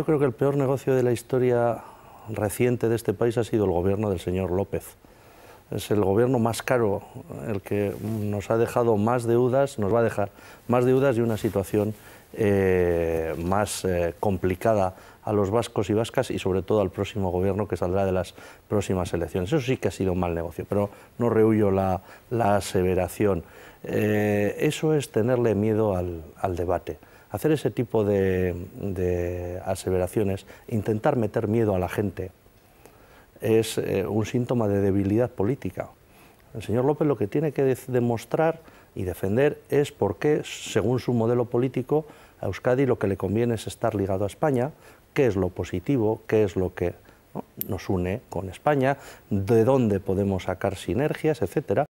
Yo creo que el peor negocio de la historia reciente de este país ha sido el gobierno del señor López. Es el gobierno más caro, el que nos ha dejado más deudas, nos va a dejar más deudas y una situación eh, más eh, complicada a los vascos y vascas y sobre todo al próximo gobierno que saldrá de las próximas elecciones. Eso sí que ha sido un mal negocio, pero no rehuyo la, aseveración. Eh, eso es tenerle miedo al debate hacer ese tipo de, aseveraciones, intentar meter miedo a la gente, es eh, un síntoma de debilidad política. El señor López lo que tiene que demostrar y defender es por qué, según su modelo político, a Euskadi lo que le conviene es estar ligado a España, qué es lo positivo, qué es lo que nos une con España, de dónde podemos sacar sinergias, etcétera.